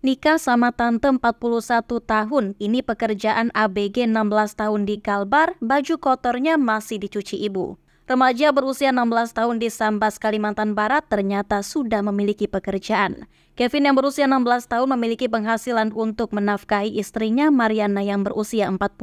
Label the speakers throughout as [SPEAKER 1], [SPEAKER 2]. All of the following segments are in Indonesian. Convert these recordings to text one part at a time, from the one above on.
[SPEAKER 1] Nikah sama tante 41 tahun, ini pekerjaan ABG 16 tahun di Kalbar, baju kotornya masih dicuci ibu. Remaja berusia 16 tahun di Sambas, Kalimantan Barat ternyata sudah memiliki pekerjaan. Kevin yang berusia 16 tahun memiliki penghasilan untuk menafkahi istrinya Mariana yang berusia 41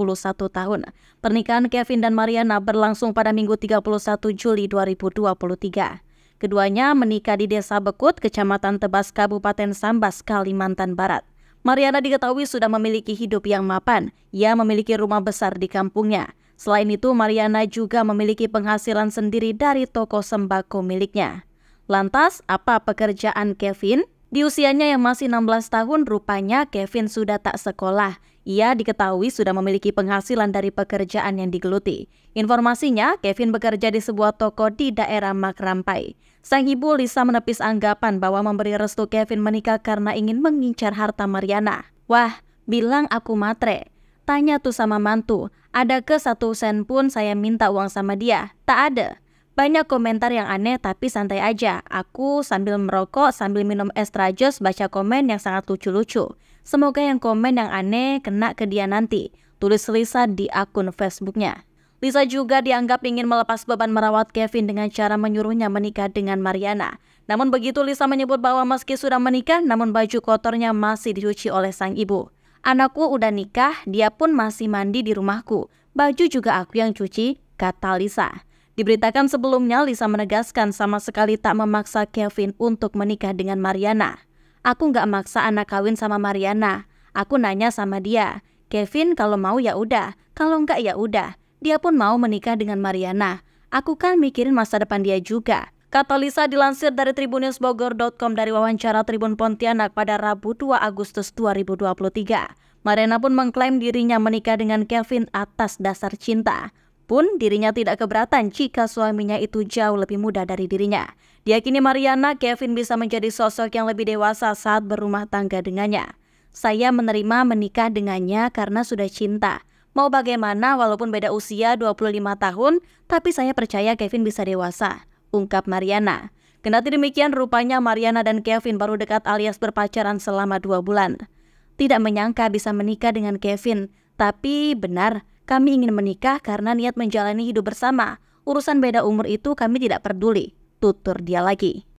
[SPEAKER 1] tahun. Pernikahan Kevin dan Mariana berlangsung pada Minggu 31 Juli 2023. Keduanya menikah di Desa Bekut, Kecamatan Tebas, Kabupaten Sambas, Kalimantan Barat. Mariana diketahui sudah memiliki hidup yang mapan. Ia memiliki rumah besar di kampungnya. Selain itu, Mariana juga memiliki penghasilan sendiri dari toko sembako miliknya. Lantas, apa pekerjaan Kevin? Di usianya yang masih 16 tahun, rupanya Kevin sudah tak sekolah. Ia diketahui sudah memiliki penghasilan dari pekerjaan yang digeluti. Informasinya, Kevin bekerja di sebuah toko di daerah Makrampai. Sang ibu Lisa menepis anggapan bahwa memberi restu Kevin menikah karena ingin mengincar harta Mariana. Wah, bilang aku matre. Tanya tuh sama mantu, ada ke satu sen pun saya minta uang sama dia? Tak ada. Banyak komentar yang aneh tapi santai aja. Aku sambil merokok, sambil minum es baca komen yang sangat lucu-lucu. Semoga yang komen yang aneh kena ke dia nanti, tulis Lisa di akun Facebooknya. Lisa juga dianggap ingin melepas beban merawat Kevin dengan cara menyuruhnya menikah dengan Mariana. Namun begitu Lisa menyebut bahwa meski sudah menikah, namun baju kotornya masih dicuci oleh sang ibu. Anakku udah nikah, dia pun masih mandi di rumahku. Baju juga aku yang cuci, kata Lisa. Diberitakan sebelumnya, Lisa menegaskan sama sekali tak memaksa Kevin untuk menikah dengan Mariana. Aku nggak maksa anak kawin sama Mariana. Aku nanya sama dia, Kevin kalau mau ya udah, kalau nggak ya udah. Dia pun mau menikah dengan Mariana. Aku kan mikirin masa depan dia juga. Kata Lisa dilansir dari tribunnews.bogor.com dari wawancara Tribun Pontianak pada Rabu 2 Agustus 2023. Mariana pun mengklaim dirinya menikah dengan Kevin atas dasar cinta. Pun dirinya tidak keberatan jika suaminya itu jauh lebih muda dari dirinya. Diakini Mariana, Kevin bisa menjadi sosok yang lebih dewasa saat berumah tangga dengannya. Saya menerima menikah dengannya karena sudah cinta. Mau bagaimana walaupun beda usia 25 tahun, tapi saya percaya Kevin bisa dewasa, ungkap Mariana. Kendati demikian, rupanya Mariana dan Kevin baru dekat alias berpacaran selama dua bulan. Tidak menyangka bisa menikah dengan Kevin, tapi benar, kami ingin menikah karena niat menjalani hidup bersama. Urusan beda umur itu kami tidak peduli, tutur dia lagi.